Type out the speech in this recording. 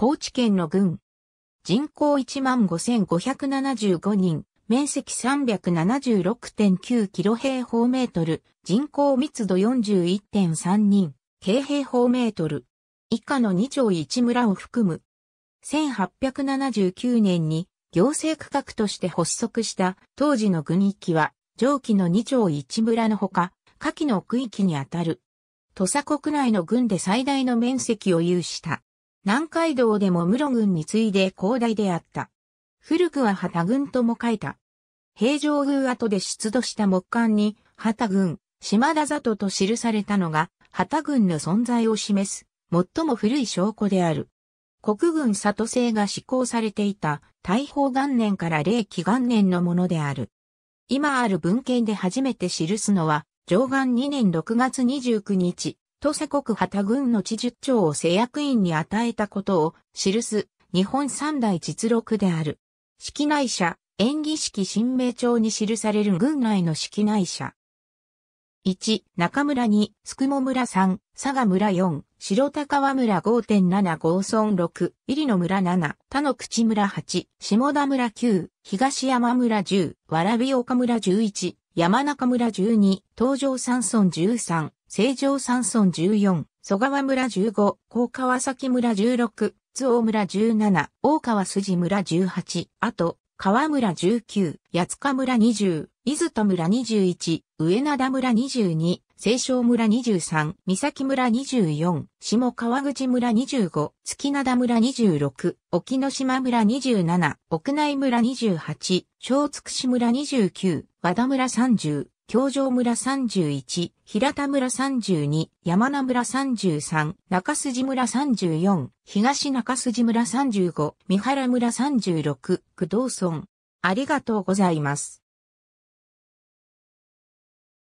高知県の郡。人口15,575人、面積376.9キロ平方メートル、人口密度41.3人、経平方メートル。以下の2町1村を含む。1879年に行政区画として発足した当時の郡域は上記の2町1村のほか、下記の区域にあたる。土佐国内の郡で最大の面積を有した。南海道でも室郡に次いで広大であった。古くは旗郡とも書いた。平城宮跡で出土した木簡に、旗郡、島田里と記されたのが、旗郡の存在を示す、最も古い証拠である。国軍里制が施行されていた、大宝元年から霊気元年のものである。今ある文献で初めて記すのは、上元2年6月29日、土佐国旗軍の知十長を制約院に与えたことを記す日本三大実録である。式内社、演技式新名帳に記される軍内の式内社。1、中村2、すくも村3、佐賀村4、白高和村5.7郷村6、入野村7、田の口村8、下田村9、東山村10、蕨岡村11、山中村12、東上山村13、成城山村14、蘇川村15、高川崎村16、津尾村17、大川筋村18、あと、川村19、八塚村20、伊豆田村21、上灘村22、清少村23、三崎村24、下川口村25、月灘村26、沖ノ島村27、屋内村28、小津市村29、和田村30、京城村31、平田村32、山名村33、中筋村34、東中筋村35、三原村36、工藤村。ありがとうございます。